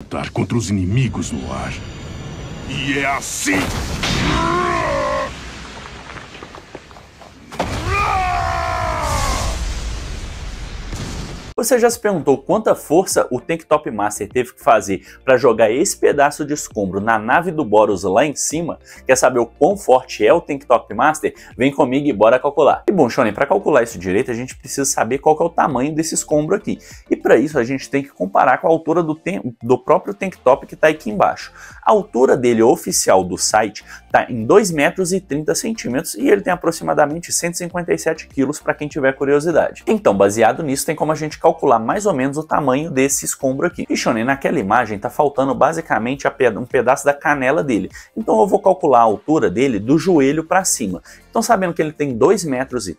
Lutar contra os inimigos no ar. E é assim! Ah! Você já se perguntou quanta força o Tank Top Master teve que fazer para jogar esse pedaço de escombro na nave do Boros lá em cima? Quer saber o quão forte é o Tank Top Master? Vem comigo e bora calcular. E bom, Shonen, para calcular isso direito, a gente precisa saber qual é o tamanho desse escombro aqui. E para isso a gente tem que comparar com a altura do, do próprio Tank Top que está aqui embaixo. A altura dele oficial do site está em 2 metros e 30 centímetros e ele tem aproximadamente 157 quilos para quem tiver curiosidade. Então, baseado nisso, tem como a gente calcular calcular mais ou menos o tamanho desse escombro aqui. E Shonen, naquela imagem está faltando basicamente um pedaço da canela dele. Então eu vou calcular a altura dele do joelho para cima. Então, sabendo que ele tem 2,30 metros, e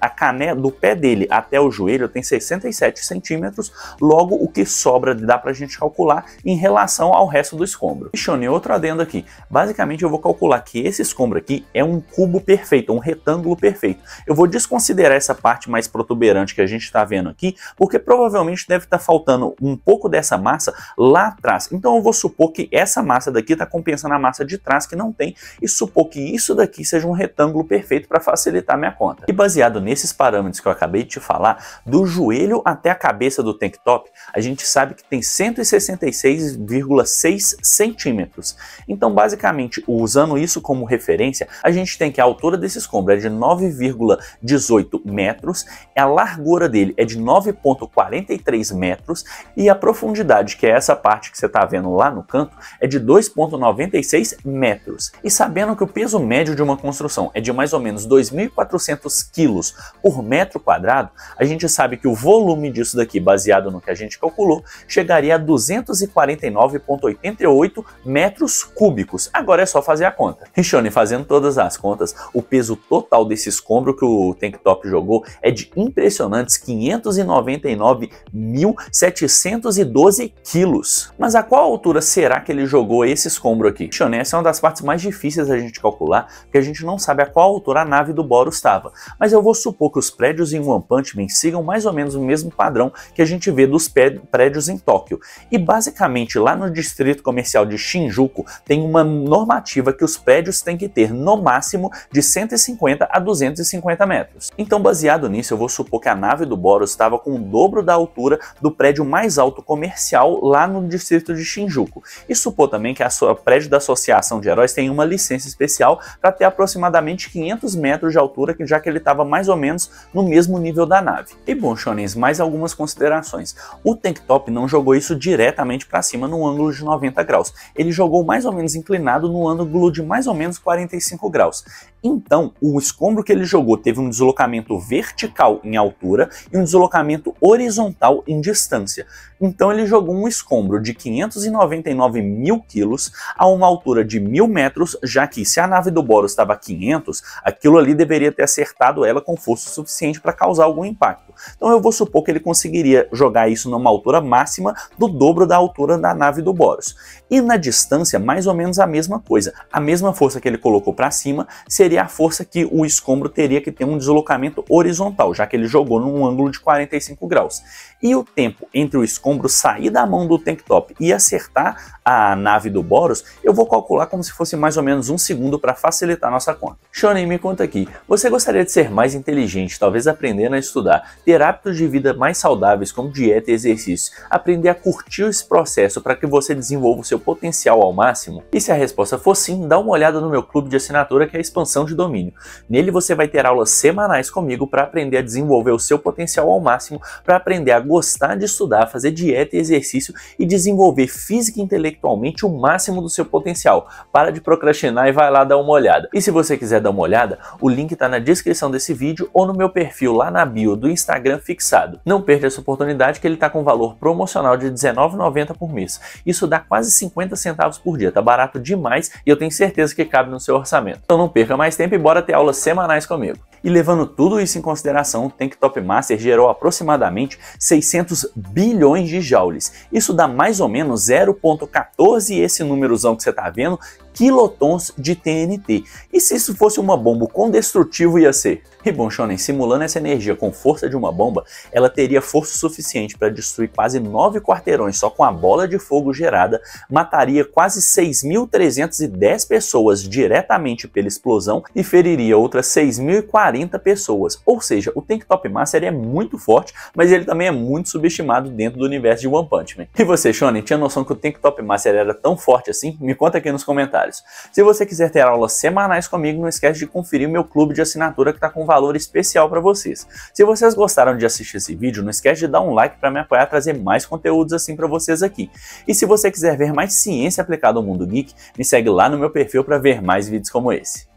a cané do pé dele até o joelho tem 67 centímetros, logo o que sobra dá para a gente calcular em relação ao resto do escombro. Questionei outro adendo aqui. Basicamente, eu vou calcular que esse escombro aqui é um cubo perfeito, um retângulo perfeito. Eu vou desconsiderar essa parte mais protuberante que a gente está vendo aqui, porque provavelmente deve estar tá faltando um pouco dessa massa lá atrás. Então, eu vou supor que essa massa daqui está compensando a massa de trás que não tem e supor que isso daqui seja um retângulo perfeito perfeito para facilitar minha conta. E baseado nesses parâmetros que eu acabei de te falar, do joelho até a cabeça do tank top, a gente sabe que tem 166,6 centímetros. Então, basicamente, usando isso como referência, a gente tem que a altura desse escombro é de 9,18 metros, a largura dele é de 9,43 metros e a profundidade, que é essa parte que você está vendo lá no canto, é de 2,96 metros. E sabendo que o peso médio de uma construção é de mais mais ou menos 2.400 quilos por metro quadrado, a gente sabe que o volume disso daqui, baseado no que a gente calculou, chegaria a 249,88 metros cúbicos. Agora é só fazer a conta. Richone, fazendo todas as contas, o peso total desse escombro que o Tank Top jogou é de impressionantes 599.712 quilos. Mas a qual altura será que ele jogou esse escombro aqui? Richone, essa é uma das partes mais difíceis da gente calcular, porque a gente não sabe a qual qual altura a nave do Boro estava, mas eu vou supor que os prédios em One Punch Man sigam mais ou menos o mesmo padrão que a gente vê dos prédios em Tóquio. E basicamente lá no distrito comercial de Shinjuku tem uma normativa que os prédios têm que ter no máximo de 150 a 250 metros. Então baseado nisso eu vou supor que a nave do Boro estava com o dobro da altura do prédio mais alto comercial lá no distrito de Shinjuku. E supor também que a sua prédio da Associação de Heróis tem uma licença especial para ter aproximadamente 500 metros de altura, já que ele estava mais ou menos no mesmo nível da nave. E bom, Shonens, mais algumas considerações. O tank top não jogou isso diretamente para cima no ângulo de 90 graus. Ele jogou mais ou menos inclinado no ângulo de mais ou menos 45 graus. Então, o escombro que ele jogou teve um deslocamento vertical em altura e um deslocamento horizontal em distância. Então ele jogou um escombro de 599 mil quilos a uma altura de mil metros, já que se a nave do Boros estava 500, Aquilo ali deveria ter acertado ela com força suficiente para causar algum impacto. Então eu vou supor que ele conseguiria jogar isso numa altura máxima do dobro da altura da nave do Boros. E na distância, mais ou menos a mesma coisa. A mesma força que ele colocou para cima seria a força que o escombro teria que ter um deslocamento horizontal, já que ele jogou num ângulo de 45 graus. E o tempo entre o escombro sair da mão do tank top e acertar a nave do Boros, eu vou calcular como se fosse mais ou menos um segundo para facilitar nossa conta. Honey, me conta aqui. Você gostaria de ser mais inteligente, talvez aprendendo a estudar, ter hábitos de vida mais saudáveis como dieta e exercício, aprender a curtir esse processo para que você desenvolva o seu potencial ao máximo? E se a resposta for sim, dá uma olhada no meu clube de assinatura que é a Expansão de Domínio. Nele você vai ter aulas semanais comigo para aprender a desenvolver o seu potencial ao máximo, para aprender a gostar de estudar, fazer dieta e exercício e desenvolver física e intelectualmente o máximo do seu potencial. Para de procrastinar e vai lá dar uma olhada. E se você quiser dar uma olhada, o link está na descrição desse vídeo ou no meu perfil lá na bio do Instagram fixado. Não perca essa oportunidade que ele está com valor promocional de R$19,90 por mês. Isso dá quase 50 centavos por dia, tá barato demais e eu tenho certeza que cabe no seu orçamento. Então não perca mais tempo e bora ter aulas semanais comigo. E levando tudo isso em consideração, o Tank Top Master gerou aproximadamente 600 bilhões de joules. Isso dá mais ou menos 0,14 esse númerozão que você está vendo, quilotons de TNT. E se isso fosse uma bomba, quão destrutivo ia ser? E bom, Shonen, simulando essa energia com força de uma bomba, ela teria força suficiente para destruir quase nove quarteirões só com a bola de fogo gerada, mataria quase 6.310 pessoas diretamente pela explosão e feriria outras 6.040 pessoas. Ou seja, o Tank Top Master é muito forte, mas ele também é muito subestimado dentro do universo de One Punch Man. E você, Shonen, tinha noção que o Tank Top Master era tão forte assim? Me conta aqui nos comentários. Se você quiser ter aulas semanais comigo, não esquece de conferir meu clube de assinatura que está com um valor especial para vocês. Se vocês gostaram de assistir esse vídeo, não esquece de dar um like para me apoiar a trazer mais conteúdos assim para vocês aqui. E se você quiser ver mais ciência aplicada ao mundo geek, me segue lá no meu perfil para ver mais vídeos como esse.